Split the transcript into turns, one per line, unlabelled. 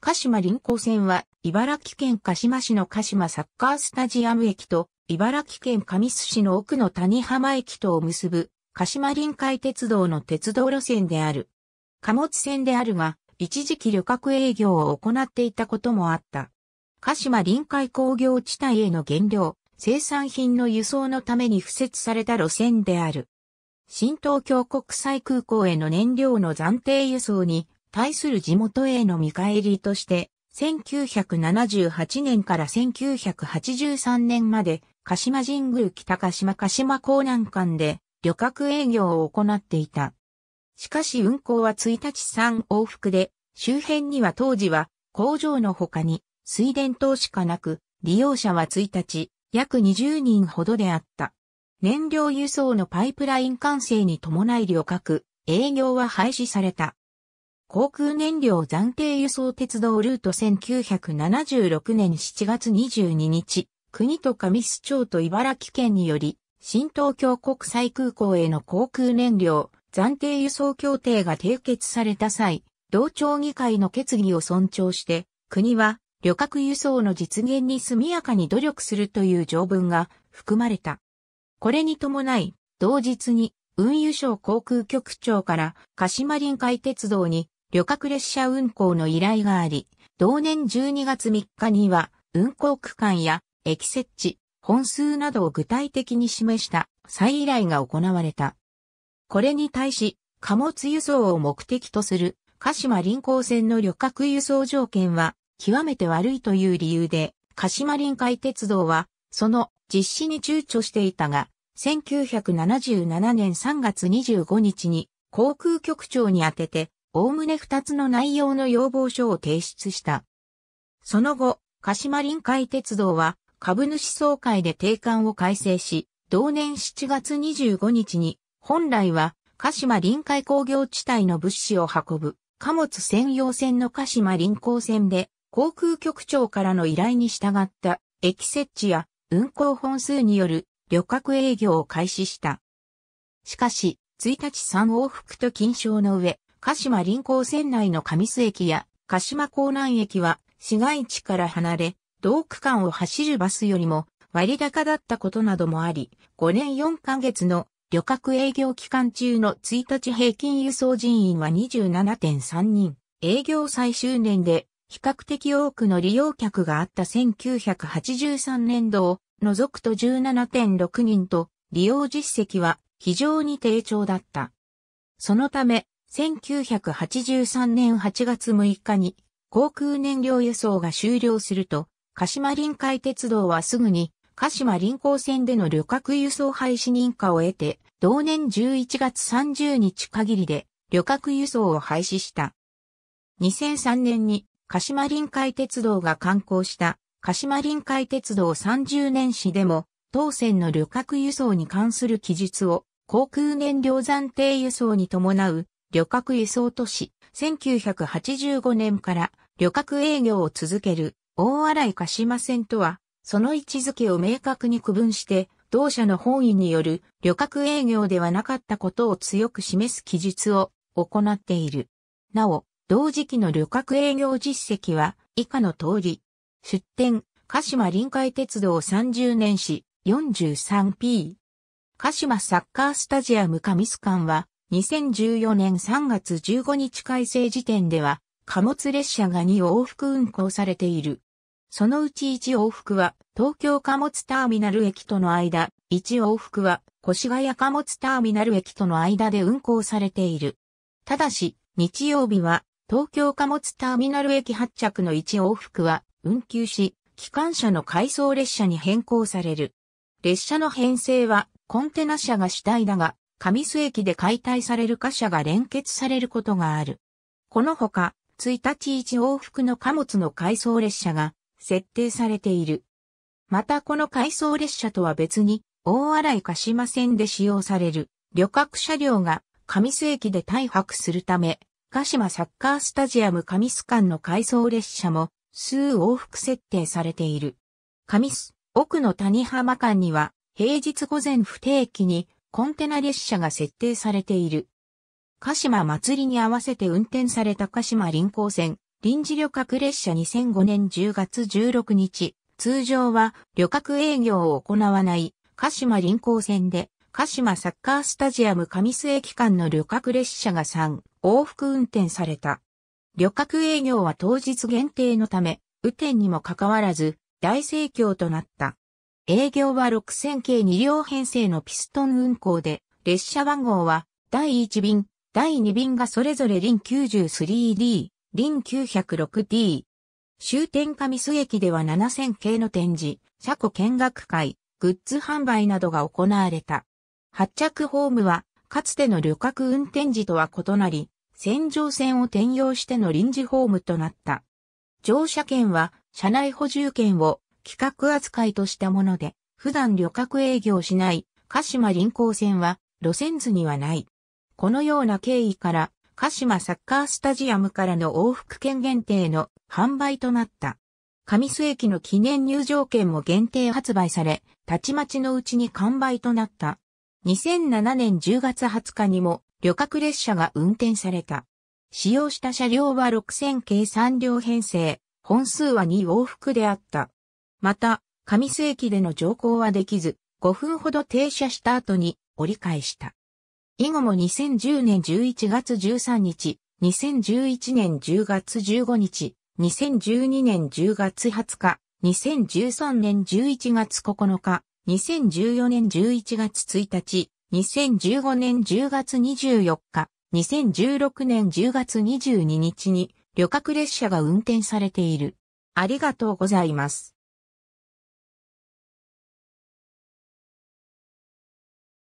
鹿島臨港線は、茨城県鹿島市の鹿島サッカースタジアム駅と、茨城県神栖市の奥の谷浜駅とを結ぶ、鹿島臨海鉄道の鉄道路線である。貨物線であるが、一時期旅客営業を行っていたこともあった。鹿島臨海工業地帯への原料、生産品の輸送のために付設された路線である。新東京国際空港への燃料の暫定輸送に対する地元への見返りとして、1978年から1983年まで、鹿島神宮北鹿島鹿島港南間で旅客営業を行っていた。しかし運行は1日3往復で、周辺には当時は工場の他に水田等しかなく、利用者は1日約20人ほどであった。燃料輸送のパイプライン完成に伴い旅客、営業は廃止された。航空燃料暫定輸送鉄道ルート1976年7月22日、国と上須町と茨城県により、新東京国際空港への航空燃料暫定輸送協定が締結された際、同町議会の決議を尊重して、国は旅客輸送の実現に速やかに努力するという条文が含まれた。これに伴い、同日に運輸省航空局長から鹿島臨海鉄道に旅客列車運行の依頼があり、同年12月3日には、運行区間や駅設置、本数などを具体的に示した再依頼が行われた。これに対し、貨物輸送を目的とする鹿島臨港線の旅客輸送条件は極めて悪いという理由で、鹿島臨海鉄道はその実施に躊躇していたが、1977年3月25日に航空局長に宛てておおむね2つの内容の要望書を提出した。その後、鹿島臨海鉄道は株主総会で定款を改正し、同年7月25日に、本来は鹿島臨海工業地帯の物資を運ぶ貨物専用線の鹿島臨港線で航空局長からの依頼に従った駅設置や運行本数による旅客営業を開始した。しかし、1日3往復と緊張の上、鹿島臨港線内の上須駅や鹿島港南駅は市街地から離れ、同区間を走るバスよりも割高だったことなどもあり、5年4ヶ月の旅客営業期間中の1日平均輸送人員は27.3人。営業最終年で比較的多くの利用客があった1983年度を除くと17.6人と利用実績は非常に低調だった。そのため1983年8月6日に航空燃料輸送が終了すると、鹿島臨海鉄道はすぐに鹿島臨港線での旅客輸送廃止認可を得て、同年11月30日限りで旅客輸送を廃止した。2003年に鹿島臨海鉄道が観光した鹿島臨海鉄道30年史でも当線の旅客輸送に関する記述を航空燃料暫定輸送に伴う旅客輸送都市、1985年から旅客営業を続ける大洗鹿島線とは、その位置づけを明確に区分して、同社の本意による旅客営業ではなかったことを強く示す記述を行っている。なお、同時期の旅客営業実績は以下の通り、出展、鹿島臨海鉄道30年史 43P、鹿島サッカースタジアムミス館は2014年3月15日改正時点では、貨物列車が2往復運行されている。そのうち1往復は、東京貨物ターミナル駅との間、1往復は、越谷貨物ターミナル駅との間で運行されている。ただし、日曜日は、東京貨物ターミナル駅発着の1往復は、運休し、機関車の回送列車に変更される。列車の編成は、コンテナ車が主体だが、上須駅で解体される貨車が連結されることがある。このほか、1日1往復の貨物の回送列車が設定されている。またこの回送列車とは別に、大洗鹿島線で使用される旅客車両が上須駅で大泊するため、鹿島サッカースタジアム上須間の回送列車も数往復設定されている。上須、奥の谷浜間には平日午前不定期にコンテナ列車が設定されている。鹿島祭りに合わせて運転された鹿島臨港線、臨時旅客列車2005年10月16日、通常は旅客営業を行わない鹿島臨港線で、鹿島サッカースタジアム上須駅間の旅客列車が3往復運転された。旅客営業は当日限定のため、雨天にもかかわらず大盛況となった。営業は6000系2両編成のピストン運行で、列車番号は第1便、第2便がそれぞれリン 93D、リン 906D。終点上須駅では7000系の展示、車庫見学会、グッズ販売などが行われた。発着ホームは、かつての旅客運転時とは異なり、線上線を転用しての臨時ホームとなった。乗車券は、車内補充券を企画扱いとしたもので、普段旅客営業しない鹿島臨港線は路線図にはない。このような経緯から、鹿島サッカースタジアムからの往復券限定の販売となった。上須駅の記念入場券も限定発売され、たちまちのうちに完売となった。2007年10月20日にも旅客列車が運転された。使用した車両は6000計3両編成、本数は2往復であった。また、上瀬駅での乗降はできず、5分ほど停車した後に折り返した。以後も2010年11月13日、2011年10月15日、2012年10月20日、2013年11月9日、2014年11月1日、2015年10月24日、2016年10月22日に旅客列車が運転されている。ありがとうございます。